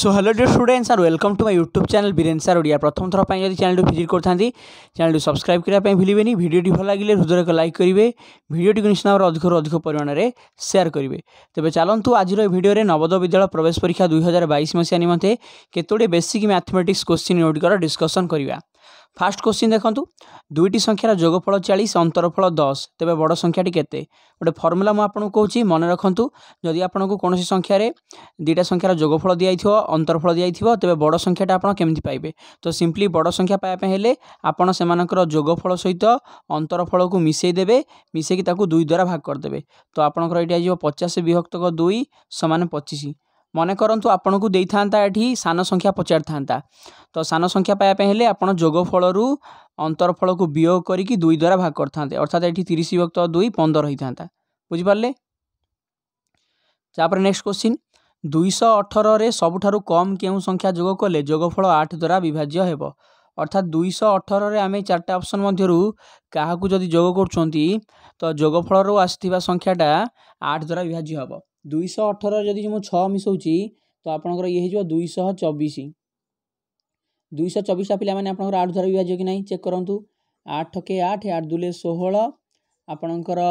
so hello dear students আর welcome to my YouTube channel Biren sir Odia প্রথম থর পাই যদি চ্যানেলটি ভিজিট করতে চ্যানেলটি সবসক্রাইব করা ভুলবেনি ভিডিওটি ভালো লাগলে হৃদয় এক লাইক করবে ভিডিওটি নিশ্চিত ভাবে অধিকর অধিক পরিমাণে সেয়ার করবে তবে চলতু আজর এই ভিডিওরে নবোদয় বিদ্যালয় প্রবেশ পরীক্ষা দুই হাজার বাইশ মশিয়া নিমন্তে কতোটি বেসিক ম্যাথমেটিক্স কোশ্চিন নোটিকর ডিসকসন করা ଫାଷ୍ଟ କୋଶ୍ଚିନ୍ ଦେଖନ୍ତୁ ଦୁଇଟି ସଂଖ୍ୟାର ଯୋଗଫଳ ଚାଳିଶ ଅନ୍ତରଫଳ ଦଶ ତେବେ ବଡ଼ ସଂଖ୍ୟାଟି କେତେ ଗୋଟେ ଫର୍ମୁଲା ମୁଁ ଆପଣଙ୍କୁ କହୁଛି ମନେ ରଖନ୍ତୁ ଯଦି ଆପଣଙ୍କୁ କୌଣସି ସଂଖ୍ୟାରେ ଦୁଇଟା ସଂଖ୍ୟାର ଯୋଗଫଳ ଦିଆଯାଇଥିବ ଅନ୍ତରଫଳ ଦିଆଯାଇଥିବ ତେବେ ବଡ଼ ସଂଖ୍ୟାଟା ଆପଣ କେମିତି ପାଇବେ ତ ସିମ୍ପଲି ବଡ଼ ସଂଖ୍ୟା ପାଇବା ପାଇଁ ହେଲେ ଆପଣ ସେମାନଙ୍କର ଯୋଗଫଳ ସହିତ ଅନ୍ତରଫଳକୁ ମିଶାଇ ଦେବେ ମିଶାଇକି ତାକୁ ଦୁଇ ଦ୍ୱାରା ଭାଗ କରିଦେବେ ତ ଆପଣଙ୍କର ଏଇଠି ଆସିଯିବ ପଚାଶ ବିଭକ୍ତକ ଦୁଇ ସମାନ ପଚିଶ ମନେ କରନ୍ତୁ ଆପଣଙ୍କୁ ଦେଇଥାନ୍ତା ଏଠି ସାନ ସଂଖ୍ୟା ପଚାରିଥାନ୍ତା ତ ସାନ ସଂଖ୍ୟା ପାଇବା ପାଇଁ ହେଲେ ଆପଣ ଯୋଗଫଳରୁ ଅନ୍ତରଫଳକୁ ବିୟୋଗ କରିକି ଦୁଇ ଦ୍ୱାରା ଭାଗ କରିଥାନ୍ତେ ଅର୍ଥାତ୍ ଏଠି ତିରିଶ ବିଭକ୍ତ ଦୁଇ ପନ୍ଦର ହୋଇଥାନ୍ତା ବୁଝିପାରିଲେ ତାପରେ ନେକ୍ସଟ କ୍ୱେଶ୍ଚିନ୍ ଦୁଇଶହ ଅଠରରେ ସବୁଠାରୁ କମ୍ କେଉଁ ସଂଖ୍ୟା ଯୋଗ କଲେ ଯୋଗଫଳ ଆଠ ଦ୍ୱାରା ବିଭାଜ୍ୟ ହେବ ଅର୍ଥାତ୍ ଦୁଇଶହ ଅଠରରେ ଆମେ ଚାରିଟା ଅପସନ୍ ମଧ୍ୟରୁ କାହାକୁ ଯଦି ଯୋଗ କରୁଛନ୍ତି ତ ଯୋଗଫଳରୁ ଆସିଥିବା ସଂଖ୍ୟାଟା ଆଠ ଦ୍ୱାରା ବିଭାଜ୍ୟ ହେବ ଦୁଇଶହ ଅଠର ଯଦି ମୁଁ ଛଅ ମିଶାଉଛି ତ ଆପଣଙ୍କର ଇଏ ହେଇଯିବ ଦୁଇଶହ ଚବିଶ ଦୁଇଶହ ଚବିଶଟା ପିଲାମାନେ ଆପଣଙ୍କର ଆଠ ଦ୍ୱାରା ବିଭାଜ୍ୟ କି ନାହିଁ ଚେକ୍ କରନ୍ତୁ ଆଠ କେ ଆଠ ଆଠ ଦୁଲେ ଷୋହଳ ଆପଣଙ୍କର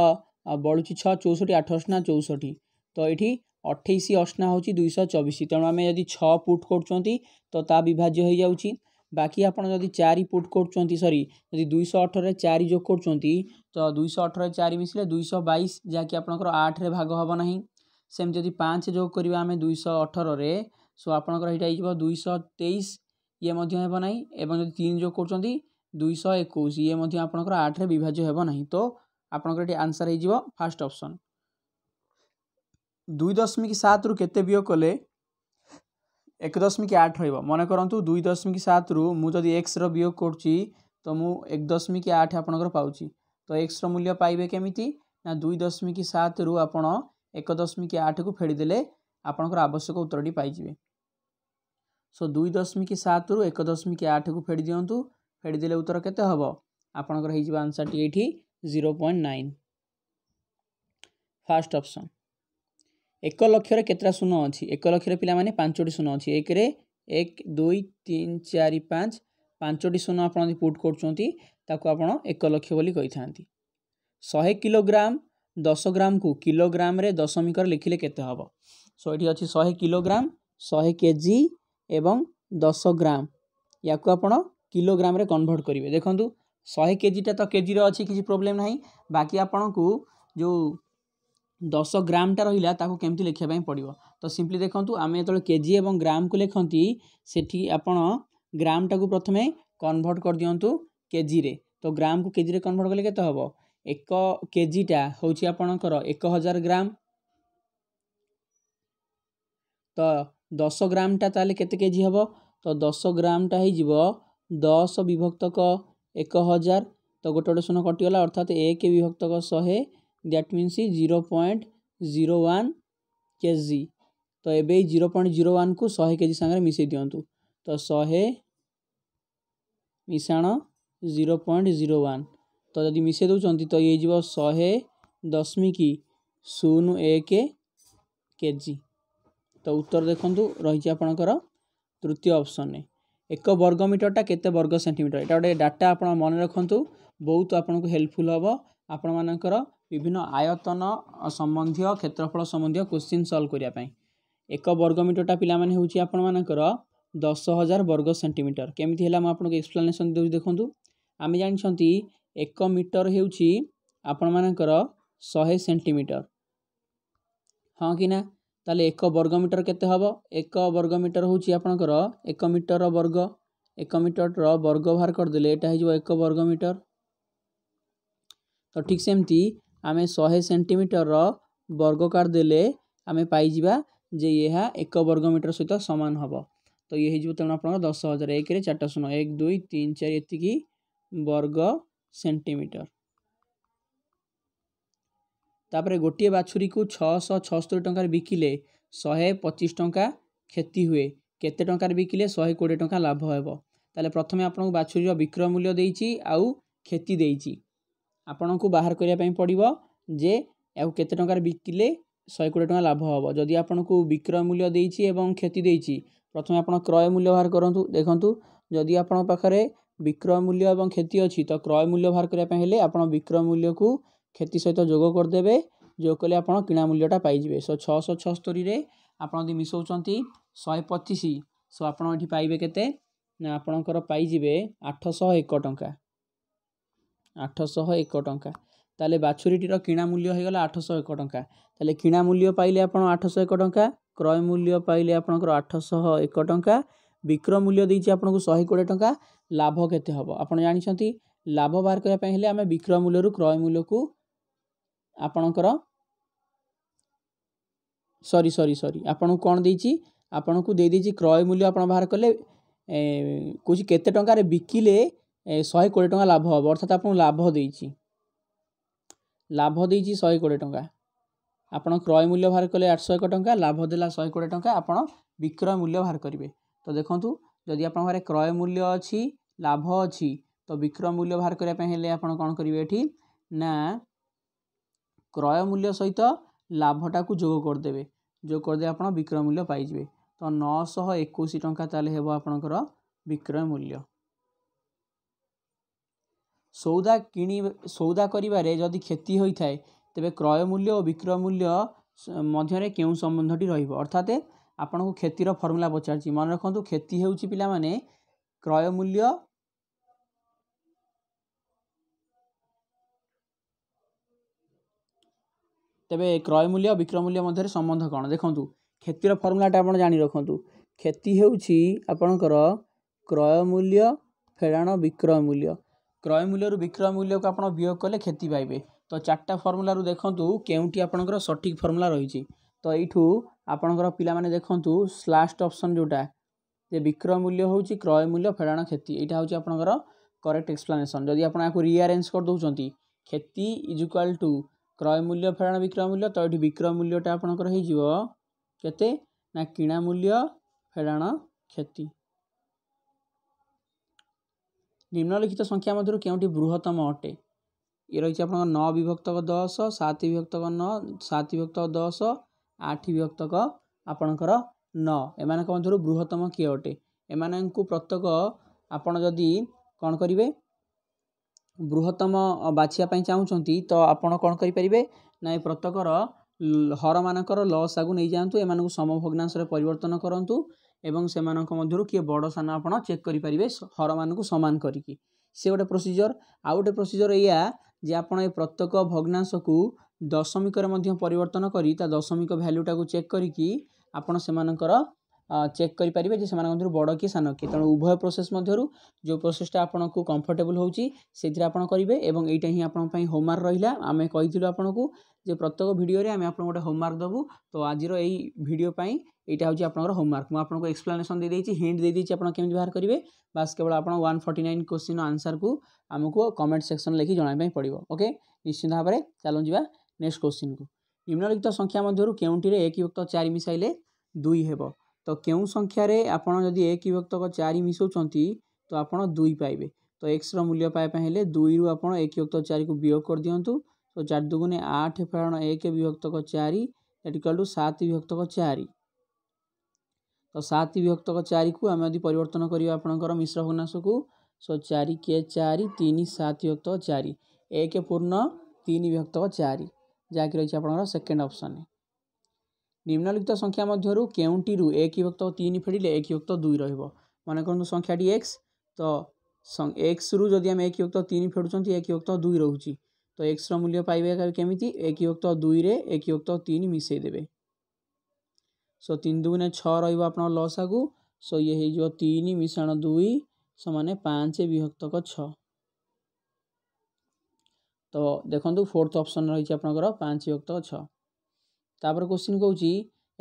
ବଳୁଛି ଛଅ ଚଉଷଠି ଆଠ ଅଷ୍ଣା ଚଉଷଠି ତ ଏଇଠି ଅଠେଇଶ ଅଷ୍ଣା ହେଉଛି ଦୁଇଶହ ଚବିଶ ତେଣୁ ଆମେ ଯଦି ଛଅ ପୁଟ୍ କରୁଛନ୍ତି ତ ତା ବିଭାଜ୍ୟ ହେଇଯାଉଛି ବାକି ଆପଣ ଯଦି ଚାରି ପୁଟ୍ କରୁଛନ୍ତି ସରି ଯଦି ଦୁଇଶହ ଅଠରରେ ଚାରି ଯୋଗ କରୁଛନ୍ତି ତ ଦୁଇଶହ ଅଠରରେ ଚାରି ମିଶିଲେ ଦୁଇଶହ ବାଇଶ ଯାହାକି ଆପଣଙ୍କର ଆଠରେ ଭାଗ ହେବ ନାହିଁ सेम जो पाँच जो करवा आम दुई अठर से सो आपंकर दुई तेईस ये हेबना एवं तीन जोग कर दुई एक ये आप आठ विभाज्य होना तो आपंकर आंसर हो फास्ट अपसन दुई दशमिक सात रु के कले एक दशमिक आठ रन करूँ दुई दशमिक सात रु मुझे एक्स रियोग कर तो मुझे एक दशमिक आठ आपंकर तो एक्स रूल्य पाइबे केमी ना दुई दशमिक सात रु आप ଏକ ଦଶମିକ ଆଠକୁ ଫେଡ଼ିଦେଲେ ଆପଣଙ୍କର ଆବଶ୍ୟକ ଉତ୍ତରଟି ପାଇଯିବେ ସୋ ଦୁଇ ଦଶମିକ ସାତରୁ ଏକ ଦଶମିକ ଆଠକୁ ଫେଡ଼ି ଦିଅନ୍ତୁ ଫେଡ଼ିଦେଲେ ଉତ୍ତର କେତେ ହେବ ଆପଣଙ୍କର ହେଇଯିବ ଆନ୍ସର୍ଟି ଏଇଠି zero point nine first option ଏକ ଲକ୍ଷରେ କେତେଟା ଶୂନ ଅଛି ଏକ ଲକ୍ଷରେ ପିଲାମାନେ ପାଞ୍ଚଟି ଶୂନ ଅଛି ଏକରେ ଏକ ଦୁଇ ତିନି ଚାରି ପାଞ୍ଚ ପାଞ୍ଚଟି ଶୂନ ଆପଣ ଯଦି ପୁଟ୍ କରୁଛନ୍ତି ତାକୁ ଆପଣ ଏକ ଲକ୍ଷ ବୋଲି କହିଥାନ୍ତି ଶହେ କିଲୋଗ୍ରାମ ଦଶ ଗ୍ରାମକୁ କିଲୋଗ୍ରାମରେ ଦଶମିକରେ ଲେଖିଲେ କେତେ ହେବ ସୋ ଏଠି ଅଛି ଶହେ କିଲୋଗ୍ରାମ ଶହେ କେଜି ଏବଂ ଦଶ ଗ୍ରାମ ୟାକୁ ଆପଣ କିଲୋଗ୍ରାମରେ କନଭର୍ଟ କରିବେ ଦେଖନ୍ତୁ ଶହେ କେଜିଟା ତ କେଜିର ଅଛି କିଛି ପ୍ରୋବ୍ଲେମ୍ ନାହିଁ ବାକି ଆପଣଙ୍କୁ ଯେଉଁ ଦଶ ଗ୍ରାମଟା ରହିଲା ତାକୁ କେମିତି ଲେଖିବା ପାଇଁ ପଡ଼ିବ ତ ସିମ୍ପଲି ଦେଖନ୍ତୁ ଆମେ ଯେତେବେଳେ କେଜି ଏବଂ ଗ୍ରାମକୁ ଲେଖନ୍ତି ସେଠି ଆପଣ ଗ୍ରାମଟାକୁ ପ୍ରଥମେ କନଭର୍ଟ କରିଦିଅନ୍ତୁ କେଜିରେ ତ ଗ୍ରାମକୁ କେଜିରେ କନଭର୍ଟ କଲେ କେତେ ହେବ ଏକ କେଜିଟା ହେଉଛି ଆପଣଙ୍କର ଏକ ହଜାର ଗ୍ରାମ ତ ଦଶ ଗ୍ରାମଟା ତାହେଲେ କେତେ କେଜି ହେବ ତ ଦଶ ଗ୍ରାମଟା ହେଇଯିବ ଦଶ ବିଭକ୍ତକ ଏକ ହଜାର ତ ଗୋଟେ ଗୋଟେ ଶୂନ କଟିଗଲା ଅର୍ଥାତ୍ ଏକ ବିଭକ୍ତକ ଶହେ that means zero point zero one କେ ଜି ତ ଏବେ ଏଇ ଜିରୋ ପଏଣ୍ଟ ଜିରୋ ୱାନ୍କୁ ଶହେ କେ ଜି ସାଙ୍ଗରେ ମିଶାଇ ଦିଅନ୍ତୁ ତ ଶହେ ମିଶାଣ ଜିରୋ ପଏଣ୍ଟ ଜିରୋ ୱାନ୍ ତ ଯଦି ମିଶାଇ ଦେଉଛନ୍ତି ତ ହେଇଯିବ ଶହେ ଦଶମିକ ଶୂନ ଏକ କେ ଜି ତ ଉତ୍ତର ଦେଖନ୍ତୁ ରହିଛି ଆପଣଙ୍କର ତୃତୀୟ ଅପସନରେ ଏକ ବର୍ଗ ମିଟରଟା କେତେ ବର୍ଗ ସେଣ୍ଟିମିଟର ଏଇଟା ଗୋଟେ ଡାଟା ଆପଣ ମନେ ରଖନ୍ତୁ ବହୁତ ଆପଣଙ୍କୁ ହେଲ୍ପଫୁଲ୍ ହେବ ଆପଣମାନଙ୍କର ବିଭିନ୍ନ ଆୟତନ ସମ୍ବନ୍ଧୀୟ କ୍ଷେତ୍ରଫଳ ସମ୍ବନ୍ଧୀୟ କୋଶ୍ଚିନ୍ ସଲ୍ଭ କରିବା ପାଇଁ ଏକ ବର୍ଗ ମିଟରଟା ପିଲାମାନେ ହେଉଛି ଆପଣମାନଙ୍କର ଦଶ ହଜାର ବର୍ଗ ସେଣ୍ଟିମିଟର କେମିତି ହେଲା ମୁଁ ଆପଣଙ୍କୁ ଏକ୍ସପ୍ଲାନେସନ୍ ଦେଉଛି ଦେଖନ୍ତୁ ଆମେ ଜାଣିଛନ୍ତି ଏକ ମିଟର ହେଉଛି ଆପଣମାନଙ୍କର ଶହେ ସେଣ୍ଟିମିଟର ହଁ କି ନା ତାହେଲେ ଏକ ବର୍ଗ ମିଟର କେତେ ହେବ ଏକ ବର୍ଗ ମିଟର ହେଉଛି ଆପଣଙ୍କର ଏକ ମିଟରର ବର୍ଗ ଏକ ମିଟରର ବର୍ଗ ବାହାର କରିଦେଲେ ଏଇଟା ହେଇଯିବ ଏକ ବର୍ଗ ମିଟର ତ ଠିକ୍ ସେମିତି ଆମେ ଶହେ ସେଣ୍ଟିମିଟରର ବର୍ଗ କାଢ଼ିଦେଲେ ଆମେ ପାଇଯିବା ଯେ ଏହା ଏକ ବର୍ଗ ମିଟର ସହିତ ସମାନ ହେବ ତ ଇଏ ହେଇଯିବ ତେଣୁ ଆପଣଙ୍କର ଦଶ ହଜାର ଏକରେ ଚାରିଟା ଶୂନ ଏକ ଦୁଇ ତିନି ଚାରି ଏତିକି ବର୍ଗ ସେଣ୍ଟିମିଟର ତାପରେ ଗୋଟିଏ ବାଛୁରୀକୁ ଛଅଶହ ଛଅସ୍ତରୀ ଟଙ୍କାରେ ବିକିଲେ ଶହେ ପଚିଶ ଟଙ୍କା କ୍ଷତି ହୁଏ କେତେ ଟଙ୍କାରେ ବିକିଲେ ଶହେ କୋଡ଼ିଏ ଟଙ୍କା ଲାଭ ହେବ ତାହେଲେ ପ୍ରଥମେ ଆପଣଙ୍କୁ ବାଛୁରୀର ବିକ୍ରୟ ମୂଲ୍ୟ ଦେଇଛି ଆଉ କ୍ଷତି ଦେଇଛି ଆପଣଙ୍କୁ ବାହାର କରିବା ପାଇଁ ପଡ଼ିବ ଯେ ଏହାକୁ କେତେ ଟଙ୍କାରେ ବିକିଲେ ଶହେ କୋଡ଼ିଏ ଟଙ୍କା ଲାଭ ହେବ ଯଦି ଆପଣଙ୍କୁ ବିକ୍ରୟ ମୂଲ୍ୟ ଦେଇଛି ଏବଂ କ୍ଷତି ଦେଇଛି ପ୍ରଥମେ ଆପଣ କ୍ରୟ ମୂଲ୍ୟ ବାହାର କରନ୍ତୁ ଦେଖନ୍ତୁ ଯଦି ଆପଣଙ୍କ ପାଖରେ ବିକ୍ରୟ ମୂଲ୍ୟ ଏବଂ କ୍ଷତି ଅଛି ତ କ୍ରୟ ମୂଲ୍ୟ ବାହାର କରିବା ପାଇଁ ହେଲେ ଆପଣ ବିକ୍ରୟ ମୂଲ୍ୟକୁ କ୍ଷତି ସହିତ ଯୋଗ କରିଦେବେ ଯୋଗ କଲେ ଆପଣ କିଣା ମୂଲ୍ୟଟା ପାଇଯିବେ ସୋ ଛଅଶହ ଛଅସ୍ତରୀରେ ଆପଣ ଯଦି ମିଶାଉଛନ୍ତି ଶହେ ପଚିଶ ସୋ ଆପଣ ଏଠି ପାଇବେ କେତେ ନା ଆପଣଙ୍କର ପାଇଯିବେ ଆଠଶହ ଏକ ଟଙ୍କା ଆଠଶହ ଏକ ଟଙ୍କା ତାହେଲେ ବାଛୁରୀଟିର କିଣା ମୂଲ୍ୟ ହୋଇଗଲା ଆଠଶହ ଏକ ଟଙ୍କା ତାହେଲେ କିଣା ମୂଲ୍ୟ ପାଇଲେ ଆପଣ ଆଠଶହ ଏକ ଟଙ୍କା କ୍ରୟ ମୂଲ୍ୟ ପାଇଲେ ଆପଣଙ୍କର ଆଠଶହ ଏକ ଟଙ୍କା ବିକ୍ରୟ ମୂଲ୍ୟ ଦେଇଛି ଆପଣଙ୍କୁ ଶହେ କୋଡ଼ିଏ ଟଙ୍କା ଲାଭ କେତେ ହେବ ଆପଣ ଜାଣିଛନ୍ତି ଲାଭ ବାହାର କରିବା ପାଇଁ ହେଲେ ଆମେ ବିକ୍ରୟ ମୂଲ୍ୟରୁ କ୍ରୟ ମୂଲ୍ୟକୁ ଆପଣଙ୍କର ସରି ସରି ସରି ଆପଣଙ୍କୁ କ'ଣ ଦେଇଛି ଆପଣଙ୍କୁ ଦେଇଦେଇଛି କ୍ରୟ ମୂଲ୍ୟ ଆପଣ ବାହାର କଲେ କହୁଛି କେତେ ଟଙ୍କାରେ ବିକିଲେ ଶହେ କୋଡ଼ିଏ ଟଙ୍କା ଲାଭ ହେବ ଅର୍ଥାତ୍ ଆପଣଙ୍କୁ ଲାଭ ଦେଇଛି ଲାଭ ଦେଇଛି ଶହେ କୋଡ଼ିଏ ଟଙ୍କା ଆପଣ କ୍ରୟ ମୂଲ୍ୟ ବାହାର କଲେ ଆଠଶହ ଏକ ଟଙ୍କା ଲାଭ ଦେଲା ଶହେ କୋଡ଼ିଏ ଟଙ୍କା ଆପଣ ବିକ୍ରୟ ମୂଲ୍ୟ ବାହାର କରିବେ ତ ଦେଖନ୍ତୁ ଯଦି ଆପଣଙ୍କ ପାଖରେ କ୍ରୟ ମୂଲ୍ୟ ଅଛି ଲାଭ ଅଛି ତ ବିକ୍ରୟ ମୂଲ୍ୟ ବାହାର କରିବା ପାଇଁ ହେଲେ ଆପଣ କ'ଣ କରିବେ ଏଠି ନା କ୍ରୟ ମୂଲ୍ୟ ସହିତ ଲାଭଟାକୁ ଯୋଗ କରିଦେବେ ଯୋଗ କରିଦେବେ ଆପଣ ବିକ୍ରୟ ମୂଲ୍ୟ ପାଇଯିବେ ତ ନଅଶହ ଏକୋଇଶ ଟଙ୍କା ତାହେଲେ ହେବ ଆପଣଙ୍କର ବିକ୍ରୟ ମୂଲ୍ୟ ସଉଦା କିଣି ସଉଦା କରିବାରେ ଯଦି କ୍ଷତି ହୋଇଥାଏ ତେବେ କ୍ରୟ ମୂଲ୍ୟ ଓ ବିକ୍ରୟ ମୂଲ୍ୟ ମଧ୍ୟରେ କେଉଁ ସମ୍ବନ୍ଧଟି ରହିବ ଅର୍ଥାତ୍ ଆପଣଙ୍କୁ କ୍ଷତିର ଫର୍ମୁଲା ପଚାରୁଛି ମନେ ରଖନ୍ତୁ କ୍ଷତି ହେଉଛି ପିଲାମାନେ କ୍ରୟ ମୂଲ୍ୟ ତେବେ କ୍ରୟ ମୂଲ୍ୟ ବିକ୍ରୟ ମୂଲ୍ୟ ମଧ୍ୟରେ ସମ୍ବନ୍ଧ କ'ଣ ଦେଖନ୍ତୁ କ୍ଷତିର ଫର୍ମୁଲାଟା ଆପଣ ଜାଣି ରଖନ୍ତୁ କ୍ଷତି ହେଉଛି ଆପଣଙ୍କର କ୍ରୟ ମୂଲ୍ୟ ଫେଡ଼ାଣ ବିକ୍ରୟ ମୂଲ୍ୟ କ୍ରୟ ମୂଲ୍ୟରୁ ବିକ୍ରୟ ମୂଲ୍ୟକୁ ଆପଣ ବିୟୋଗ କଲେ କ୍ଷତି ପାଇବେ ତ ଚାରିଟା ଫର୍ମୁଲାରୁ ଦେଖନ୍ତୁ କେଉଁଠି ଆପଣଙ୍କର ସଠିକ୍ ଫର୍ମୁଲା ରହିଛି ତ ଏଇଠୁ ଆପଣଙ୍କର ପିଲାମାନେ ଦେଖନ୍ତୁ ଲାଷ୍ଟ ଅପସନ୍ ଯେଉଁଟା ଯେ ବିକ୍ରୟ ମୂଲ୍ୟ ହେଉଛି କ୍ରୟ ମୂଲ୍ୟ ଫେଡ଼ାଣ କ୍ଷତି ଏଇଟା ହେଉଛି ଆପଣଙ୍କର କରେକ୍ଟ ଏକ୍ସପ୍ଲାନେସନ୍ ଯଦି ଆପଣ ଏହାକୁ ରିଆରେଞ୍ଜ କରିଦେଉଛନ୍ତି କ୍ଷତି ଇଜ୍ ଇକ୍ୱାଲ୍ ଟୁ କ୍ରୟ ମୂଲ୍ୟ ଫେଡ଼ାଣ ବିକ୍ରୟ ମୂଲ୍ୟ ତ ଏଠି ବିକ୍ରୟ ମୂଲ୍ୟଟା ଆପଣଙ୍କର ହେଇଯିବ କେତେ ନା କିଣା ମୂଲ୍ୟ ଫେଡ଼ାଣ କ୍ଷତି ନିମ୍ନଲିଖିତ ସଂଖ୍ୟା ମଧ୍ୟରୁ କେଉଁଟି ବୃହତ୍ତମ ଅଟେ ଇଏ ରହିଛି ଆପଣଙ୍କର ନଅ ବିଭକ୍ତକ ଦଶ ସାତ ବିଭକ୍ତକ ନଅ ସାତ ବିଭକ୍ତକ ଦଶ ଆଠ ବିଭକ୍ତକ ଆପଣଙ୍କର ନଅ ଏମାନଙ୍କ ମଧ୍ୟରୁ ବୃହତ୍ତମ କିଏ ଅଟେ ଏମାନଙ୍କୁ ପ୍ରତ୍ୟେକ ଆପଣ ଯଦି କ'ଣ କରିବେ ବୃହତ୍ତମ ବାଛିବା ପାଇଁ ଚାହୁଁଛନ୍ତି ତ ଆପଣ କ'ଣ କରିପାରିବେ ନା ଏ ପ୍ରତ୍ୟେକର ହରମାନଙ୍କର ଲସ୍ ଆଗକୁ ନେଇଯାଆନ୍ତୁ ଏମାନଙ୍କୁ ସମଭଗ୍ନାଂଶରେ ପରିବର୍ତ୍ତନ କରନ୍ତୁ ଏବଂ ସେମାନଙ୍କ ମଧ୍ୟରୁ କିଏ ବଡ଼ ସାନ ଆପଣ ଚେକ୍ କରିପାରିବେ ହରମାନଙ୍କୁ ସମାନ କରିକି ସେ ଗୋଟେ ପ୍ରୋସିଜର୍ ଆଉ ଗୋଟେ ପ୍ରୋସିଜର୍ ଏଇଆ ଯେ ଆପଣ ଏ ପ୍ରତ୍ୟେକ ଭଗ୍ନାଂଶକୁ ଦଶମିକରେ ମଧ୍ୟ ପରିବର୍ତ୍ତନ କରି ତା ଦଶମିକ ଭ୍ୟାଲ୍ୟୁଟାକୁ ଚେକ୍ କରିକି ଆପଣ ସେମାନଙ୍କର ଚେକ୍ କରିପାରିବେ ଯେ ସେମାନଙ୍କ ମଧ୍ୟରୁ ବଡ଼ କି ସାନ କି ତେଣୁ ଉଭୟ ପ୍ରୋସେସ୍ ମଧ୍ୟରୁ ଯେଉଁ ପ୍ରୋସେସ୍ଟା ଆପଣଙ୍କୁ କମ୍ଫର୍ଟେବଲ୍ ହେଉଛି ସେଥିରେ ଆପଣ କରିବେ ଏବଂ ଏଇଟା ହିଁ ଆପଣଙ୍କ ପାଇଁ ହୋମୱାର୍କ ରହିଲା ଆମେ କହିଥିଲୁ ଆପଣଙ୍କୁ ଯେ ପ୍ରତ୍ୟେକ ଭିଡ଼ିଓରେ ଆମେ ଆପଣଙ୍କୁ ଗୋଟେ ହୋମୱାର୍କ ଦେବୁ ତ ଆଜିର ଏଇ ଭିଡ଼ିଓ ପାଇଁ ଏଇଟା ହେଉଛି ଆପଣଙ୍କର ହୋମୱାର୍କ ମୁଁ ଆପଣଙ୍କୁ ଏକ୍ସପ୍ଲାନେସନ୍ ଦେଇଦେଇଛି ହିଣ୍ଟ ଦେଇଦେଇଛି ଆପଣ କେମିତି ବାହାର କରିବେ ବାସ୍ କେବଳ ଆପଣ ୱାନ୍ ଫର୍ଟି ନାଇନ୍ କୋଶ୍ଚିନ୍ର ଆନ୍ସର୍କୁ ଆମକୁ କମେଣ୍ଟ ସେକ୍ସନ୍ ଲେଖି ଜଣାଇବା ପାଇଁ ପଡ଼ିବ ଓକେ ନିଶ୍ଚିନ୍ତ ଭାବରେ ଚାଲନ୍ତୁ ଯିବା ନେକ୍ସଟ କ୍ୱେଶ୍ଚିନ୍କୁ ନିମ୍ନଲିଖିତ ସଂଖ୍ୟା ମଧ୍ୟରୁ କେଉଁଟିରେ ଏକ ବିଭକ୍ତ ଚାରି ମିଶାଇଲେ ଦୁଇ ହେବ ତ କେଉଁ ସଂଖ୍ୟାରେ ଆପଣ ଯଦି ଏକ ବିଭକ୍ତକ ଚାରି ମିଶାଉଛନ୍ତି ତ ଆପଣ ଦୁଇ ପାଇବେ ତ ଏକ୍ସର ମୂଲ୍ୟ ପାଇବା ପାଇଁ ହେଲେ ଦୁଇରୁ ଆପଣ ଏକ ବିଭକ୍ତ ଚାରିକୁ ବିୟୋଗ କରିଦିଅନ୍ତୁ ତ ଚାରି ଦୁଗୁଣେ ଆଠ ଫେରଣ ଏକ ବିଭକ୍ତକ ଚାରି ଏଟିକାଲ୍ ଟୁ ସାତ ବିଭକ୍ତକ ଚାରି ତ ସାତ ବିଭକ୍ତକ ଚାରିକୁ ଆମେ ଯଦି ପରିବର୍ତ୍ତନ କରିବା ଆପଣଙ୍କର ମିଶ୍ର ଭଗ୍ନାଂଶକୁ ସୋ ଚାରି କେ ଚାରି ତିନି ସାତ ବିଭକ୍ତକ ଚାରି ଏକ ପୂର୍ଣ୍ଣ ତିନି ବିଭକ୍ତକ ଚାରି ଯାହାକି ରହିଛି ଆପଣଙ୍କର ସେକେଣ୍ଡ ଅପସନ୍ ନିମ୍ନଲିଖିତ ସଂଖ୍ୟା ମଧ୍ୟରୁ କେଉଁଟିରୁ ଏକ ବିଭକ୍ତ ତିନି ଫେଡ଼ିଲେ ଏକ ବିଭକ୍ତ ଦୁଇ ରହିବ ମନେ କରନ୍ତୁ ସଂଖ୍ୟାଟି ଏକ୍ସ ତ ଏକ୍ସରୁ ଯଦି ଆମେ ଏକ ବିଭକ୍ତ ତିନି ଫେଡ଼ୁଛନ୍ତି ଏକ ବିଭକ୍ତ ଦୁଇ ରହୁଛି ତ ଏକ୍ସର ମୂଲ୍ୟ ପାଇବେ କେମିତି ଏକ ବିଭକ୍ତ ଦୁଇରେ ଏକ ବିଭକ୍ତ ତିନି ମିଶାଇଦେବେ ସୋ ତିନି ଦୁଗୁଣେ ଛଅ ରହିବ ଆପଣଙ୍କ ଲସ୍ ଆଗକୁ ସୋ ଇଏ ହେଇଯିବ ତିନି ମିଶାଣ ଦୁଇ ସମାନେ ପାଞ୍ଚ ବିଭକ୍ତକ ଛଅ ତ ଦେଖନ୍ତୁ ଫୋର୍ଥ ଅପସନ୍ ରହିଛି ଆପଣଙ୍କର ପାଞ୍ଚ ଯୁକ୍ତ ଛଅ ତାପରେ କୋଶ୍ଚିନ୍ କହୁଛି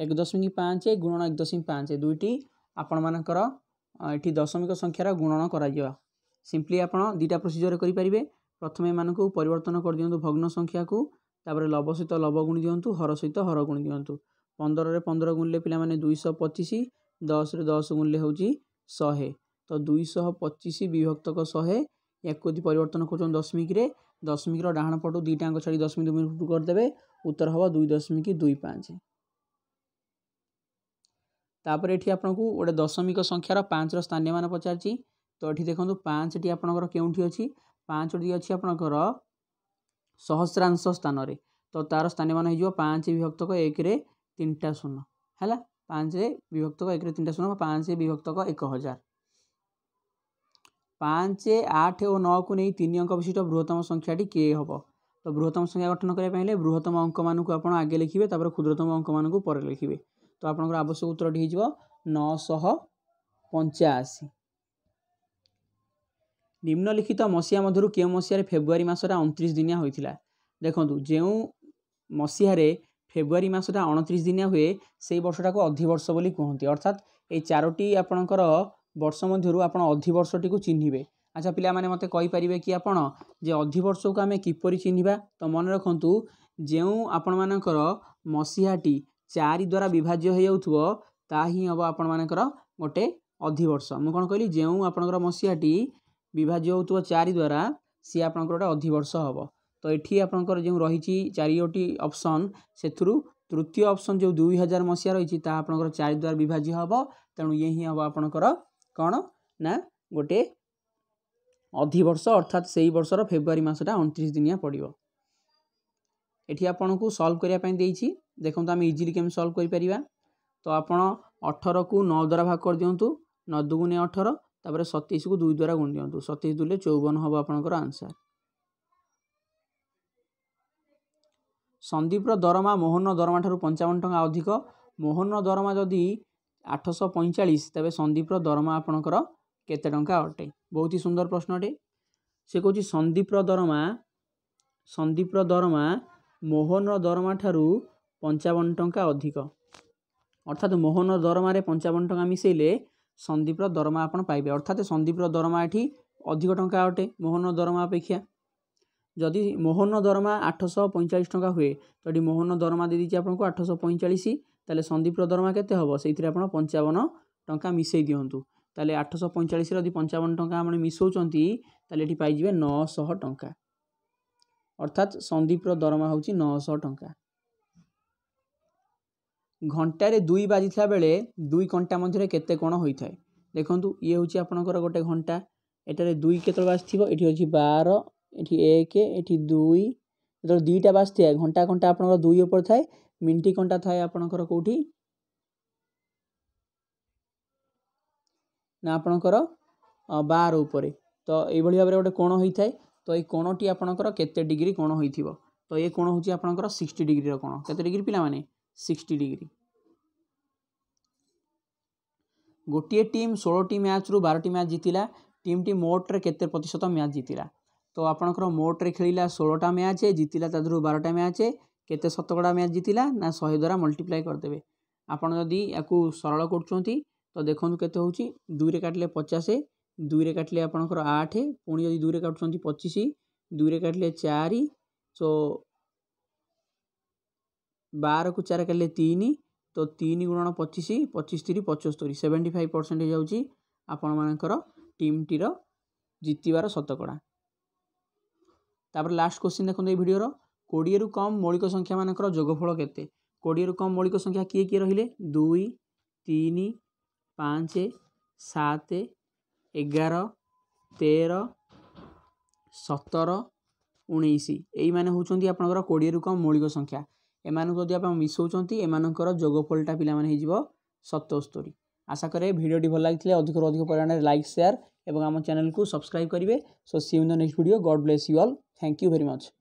ଏକ ଦଶମିକ ପାଞ୍ଚ ଗୁଣନ ଏକ ଦଶମିକ ପାଞ୍ଚ ଦୁଇଟି ଆପଣମାନଙ୍କର ଏଠି ଦଶମିକ ସଂଖ୍ୟାର ଗୁଣନ କରାଯିବ ସିମ୍ପଲି ଆପଣ ଦୁଇଟା ପ୍ରୋସିଜିଓର କରିପାରିବେ ପ୍ରଥମେ ଏମାନଙ୍କୁ ପରିବର୍ତ୍ତନ କରିଦିଅନ୍ତୁ ଭଗ୍ନ ସଂଖ୍ୟାକୁ ତାପରେ ଲବ ସହିତ ଲବ ଗୁଣି ଦିଅନ୍ତୁ ହର ସହିତ ହର ଗୁଣି ଦିଅନ୍ତୁ ପନ୍ଦରରେ ପନ୍ଦର ଗୁଣିଲେ ପିଲାମାନେ ଦୁଇଶହ ପଚିଶ ଦଶରେ ଦଶ ଗୁଣିଲେ ହେଉଛି ଶହେ ତ ଦୁଇଶହ ପଚିଶ ବିଭକ୍ତକ ଶହେ ୟାକୁ ଯଦି ପରିବର୍ତ୍ତନ କରୁଛନ୍ତି ଦଶମିକରେ ଦଶମିକର ଡାହାଣ ପଟୁ ଦୁଇଟା ଅଙ୍କ ଛାଡ଼ି ଦଶମିକ ଦୁଇ ଫୁଟ କରିଦେବେ ଉତ୍ତର ହେବ ଦୁଇ ଦଶମିକ ଦୁଇ ପାଞ୍ଚ ତାପରେ ଏଠି ଆପଣଙ୍କୁ ଗୋଟେ ଦଶମିକ ସଂଖ୍ୟାର ପାଞ୍ଚର ସ୍ଥାନୀୟମାନ ପଚାରିଛି ତ ଏଠି ଦେଖନ୍ତୁ ପାଞ୍ଚଟି ଆପଣଙ୍କର କେଉଁଠି ଅଛି ପାଞ୍ଚଟି ଅଛି ଆପଣଙ୍କର ସହସ୍ରାଂଶ ସ୍ଥାନରେ ତ ତା'ର ସ୍ଥାନୀୟମାନ ହୋଇଯିବ ପାଞ୍ଚ ବିଭକ୍ତକ ଏକରେ ତିନିଟା ଶୂନ ହେଲା ପାଞ୍ଚ ବିଭକ୍ତକ ଏକରେ ତିନିଟା ଶୂନ ପାଞ୍ଚ ବିଭକ୍ତକ ଏକ ହଜାର ପାଞ୍ଚ ଆଠ ଓ ନଅକୁ ନେଇ ତିନି ଅଙ୍କ ବିଶିଷ୍ଟ ବୃହତ୍ତମ ସଂଖ୍ୟାଟି କେ ହେବ ତ ବୃହତ୍ତମ ସଂଖ୍ୟା ଗଠନ କରିବା ପାଇଁ ହେଲେ ବୃହତ୍ତମ ଅଙ୍କମାନଙ୍କୁ ଆପଣ ଆଗେ ଲେଖିବେ ତାପରେ କ୍ଷୁଦ୍ରତମ ଅଙ୍କମାନଙ୍କୁ ପରେ ଲେଖିବେ ତ ଆପଣଙ୍କର ଆବଶ୍ୟକ ଉତ୍ତରଟି ହୋଇଯିବ ନଅଶହ ପଞ୍ଚାଅଶୀ ନିମ୍ନଲିଖିତ ମସିହା ମଧ୍ୟରୁ କେଉଁ ମସିହାରେ ଫେବୃଆରୀ ମାସଟା ଅଣତିରିଶ ଦିନିଆ ହୋଇଥିଲା ଦେଖନ୍ତୁ ଯେଉଁ ମସିହାରେ ଫେବୃଆରୀ ମାସଟା ଅଣତିରିଶ ଦିନିଆ ହୁଏ ସେଇ ବର୍ଷଟାକୁ ଅଧିବର୍ଷ ବୋଲି କୁହନ୍ତି ଅର୍ଥାତ୍ ଏଇ ଚାରୋଟି ଆପଣଙ୍କର ବର୍ଷ ମଧ୍ୟରୁ ଆପଣ ଅଧିବର୍ଷଟିକୁ ଚିହ୍ନିବେ ଆଚ୍ଛା ପିଲାମାନେ ମୋତେ କହିପାରିବେ କି ଆପଣ ଯେ ଅଧିବର୍ଷକୁ ଆମେ କିପରି ଚିହ୍ନିବା ତ ମନେ ରଖନ୍ତୁ ଯେଉଁ ଆପଣମାନଙ୍କର ମସିହାଟି ଚାରି ଦ୍ୱାରା ବିଭାଜ୍ୟ ହୋଇଯାଉଥିବ ତାହା ହିଁ ହେବ ଆପଣମାନଙ୍କର ଗୋଟେ ଅଧିବର୍ଷ ମୁଁ କ'ଣ କହିଲି ଯେଉଁ ଆପଣଙ୍କର ମସିହାଟି ବିଭାଜ୍ୟ ହେଉଥିବ ଚାରି ଦ୍ୱାରା ସିଏ ଆପଣଙ୍କର ଗୋଟେ ଅଧିବର୍ଷ ହେବ ତ ଏଠି ଆପଣଙ୍କର ଯେଉଁ ରହିଛି ଚାରିଗୋଟି ଅପସନ୍ ସେଥିରୁ ତୃତୀୟ ଅପସନ୍ ଯେଉଁ ଦୁଇ ହଜାର ମସିହା ରହିଛି ତାହା ଆପଣଙ୍କର ଚାରି ଦ୍ୱାରା ବିଭାଜ୍ୟ ହେବ ତେଣୁ ଇଏ ହିଁ ହେବ ଆପଣଙ୍କର କ'ଣ ନା ଗୋଟେ ଅଧିବର୍ଷ ଅର୍ଥାତ୍ ସେଇ ବର୍ଷର ଫେବୃଆରୀ ମାସଟା ଅଣତିରିଶ ଦିନିଆ ପଡ଼ିବ ଏଠି ଆପଣଙ୍କୁ ସଲ୍ଭ କରିବା ପାଇଁ ଦେଇଛି ଦେଖନ୍ତୁ ଆମେ ଇଜିଲି କେମିତି ସଲ୍ଭ କରିପାରିବା ତ ଆପଣ ଅଠରକୁ ନଅ ଦ୍ୱାରା ଭାଗ କରିଦିଅନ୍ତୁ ନ ଦୁଗୁଣେ ଅଠର ତା'ପରେ ସତେଇଶକୁ ଦୁଇ ଦ୍ୱାରା ଗୁଣି ଦିଅନ୍ତୁ ସତେଇଶ ଦୁଇରେ ଚଉବନ ହେବ ଆପଣଙ୍କର ଆନ୍ସର୍ ସନ୍ଦୀପର ଦରମା ମୋହନର ଦରମା ଠାରୁ ପଞ୍ଚାବନ ଟଙ୍କା ଅଧିକ ମୋହନର ଦରମା ଯଦି ଆଠଶହ ପଇଁଚାଳିଶ ତେବେ ସନ୍ଦୀପର ଦରମା ଆପଣଙ୍କର କେତେ ଟଙ୍କା ଅଟେ ବହୁତ ହି ସୁନ୍ଦର ପ୍ରଶ୍ନଟେ ସେ କହୁଛି ସନ୍ଦୀପର ଦରମା ସନ୍ଦୀପର ଦରମା ମୋହନର ଦରମା ଠାରୁ ପଞ୍ଚାବନ ଟଙ୍କା ଅଧିକ ଅର୍ଥାତ୍ ମୋହନର ଦରମାରେ ପଞ୍ଚାବନ ଟଙ୍କା ମିଶାଇଲେ ସନ୍ଦୀପର ଦରମା ଆପଣ ପାଇବେ ଅର୍ଥାତ୍ ସନ୍ଦୀପର ଦରମା ଏଠି ଅଧିକ ଟଙ୍କା ଅଟେ ମୋହନର ଦରମା ଅପେକ୍ଷା ଯଦି ମୋହନର ଦରମା ଆଠଶହ ପଇଁଚାଳିଶ ଟଙ୍କା ହୁଏ ତ ଏଠି ମୋହନର ଦରମା ଦେଇଦେଇଛି ଆପଣଙ୍କୁ ଆଠଶହ ପଇଁଚାଳିଶ ତାହେଲେ ସନ୍ଦୀପର ଦରମା କେତେ ହେବ ସେଇଥିରେ ଆପଣ ପଞ୍ଚାବନ ଟଙ୍କା ମିଶାଇ ଦିଅନ୍ତୁ ତାହେଲେ ଆଠଶହ ପଇଁଚାଳିଶରେ ଯଦି ପଞ୍ଚାବନ ଟଙ୍କା ଆପଣ ମିଶାଉଛନ୍ତି ତାହେଲେ ଏଠି ପାଇଯିବେ ନଅଶହ ଟଙ୍କା ଅର୍ଥାତ୍ ସନ୍ଦୀପର ଦରମା ହେଉଛି ନଅଶହ ଟଙ୍କା ଘଣ୍ଟାରେ ଦୁଇ ବାଜିଥିଲା ବେଳେ ଦୁଇ ଘଣ୍ଟା ମଧ୍ୟରେ କେତେ କ'ଣ ହୋଇଥାଏ ଦେଖନ୍ତୁ ଇଏ ହେଉଛି ଆପଣଙ୍କର ଗୋଟେ ଘଣ୍ଟା ଏଠାରେ ଦୁଇ କେତେବେଳେ ବାଜିଥିବ ଏଠି ହେଉଛି ବାର ଏଠି ଏକ ଏଠି ଦୁଇ ଯେତେବେଳେ ଦୁଇଟା ବାଜିଥାଏ ଘଣ୍ଟା ଘଣ୍ଟା ଆପଣଙ୍କର ଦୁଇ ଉପରେ ଥାଏ ମିଣ୍ଟି କଣ୍ଟା ଥାଏ ଆପଣଙ୍କର କେଉଁଠି ନା ଆପଣଙ୍କର ବାର ଉପରେ ତ ଏଇଭଳି ଭାବରେ ଗୋଟେ କୋଣ ହୋଇଥାଏ ତ ଏଇ କୋଣଟି ଆପଣଙ୍କର କେତେ ଡିଗ୍ରୀ କୋଣ ହୋଇଥିବ ତ ଏ କୋଣ ହେଉଛି ଆପଣଙ୍କର ସିକ୍ସଟି ଡିଗ୍ରୀର କୋଣ କେତେ ଡିଗ୍ରୀ ପିଲାମାନେ ସିକ୍ସଟି ଡିଗ୍ରୀ ଗୋଟିଏ ଟିମ୍ ଷୋହଳଟି ମ୍ୟାଚ୍ରୁ ବାରଟି ମ୍ୟାଚ୍ ଜିତିଲା ଟିମ୍ଟି ମୋଟ୍ରେ କେତେ ପ୍ରତିଶତ ମ୍ୟାଚ୍ ଜିତିଲା ତ ଆପଣଙ୍କର ମୋଟ୍ରେ ଖେଳିଲା ଷୋହଳଟା ମ୍ୟାଚ୍ ଜିତିଲା ତା ଦେହରୁ ବାରଟା ମ୍ୟାଚ୍ କେତେ ଶତକଡ଼ା ମ୍ୟାଚ୍ ଜିତିଲା ନା ଶହେ ଦ୍ୱାରା ମଲ୍ଟିପ୍ଲାଏ କରିଦେବେ ଆପଣ ଯଦି ୟାକୁ ସରଳ କରୁଛନ୍ତି ତ ଦେଖନ୍ତୁ କେତେ ହେଉଛି ଦୁଇରେ କାଟିଲେ ପଚାଶ ଦୁଇରେ କାଟିଲେ ଆପଣଙ୍କର ଆଠ ପୁଣି ଯଦି ଦୁଇରେ କାଟୁଛନ୍ତି ପଚିଶ ଦୁଇରେ କାଟିଲେ ଚାରି ସୋ ବାରକୁ ଚାରି କାଟିଲେ ତିନି ତ ତିନି ଗୁଣ ପଚିଶ ପଚିଶ ତିରିଶ ପଞ୍ଚସ୍ତରୀ ସେଭେଣ୍ଟି ଫାଇଭ୍ ପରସେଣ୍ଟ ହୋଇଯାଉଛି ଆପଣମାନଙ୍କର ଟିମ୍ଟିର ଜିତିବାର ଶତକଡ଼ା ତାପରେ ଲାଷ୍ଟ କୋଶ୍ଚିନ୍ ଦେଖନ୍ତୁ ଏଇ ଭିଡ଼ିଓର କୋଡ଼ିଏରୁ କମ୍ ମୌଳିକ ସଂଖ୍ୟାମାନଙ୍କର ଯୋଗଫଳ କେତେ କୋଡ଼ିଏରୁ କମ୍ ମୌଳିକ ସଂଖ୍ୟା କିଏ କିଏ ରହିଲେ ଦୁଇ ତିନି ପାଞ୍ଚ ସାତ ଏଗାର ତେର ସତର ଉଣେଇଶ ଏଇମାନେ ହେଉଛନ୍ତି ଆପଣଙ୍କର କୋଡ଼ିଏରୁ କମ୍ ମୌଳିକ ସଂଖ୍ୟା ଏମାନଙ୍କୁ ଯଦି ଆପଣ ମିଶାଉଛନ୍ତି ଏମାନଙ୍କର ଯୋଗଫଳଟା ପିଲାମାନେ ହେଇଯିବ ସତସ୍ତରୀ ଆଶା କରେ ଭିଡ଼ିଓଟି ଭଲ ଲାଗିଥିଲେ ଅଧିକରୁ ଅଧିକ ପରିମାଣରେ ଲାଇକ୍ ସେୟାର ଏବଂ ଆମ ଚ୍ୟାନେଲକୁ ସବସ୍କ୍ରାଇବ୍ କରିବେ so see in the next video God bless you all thank you very much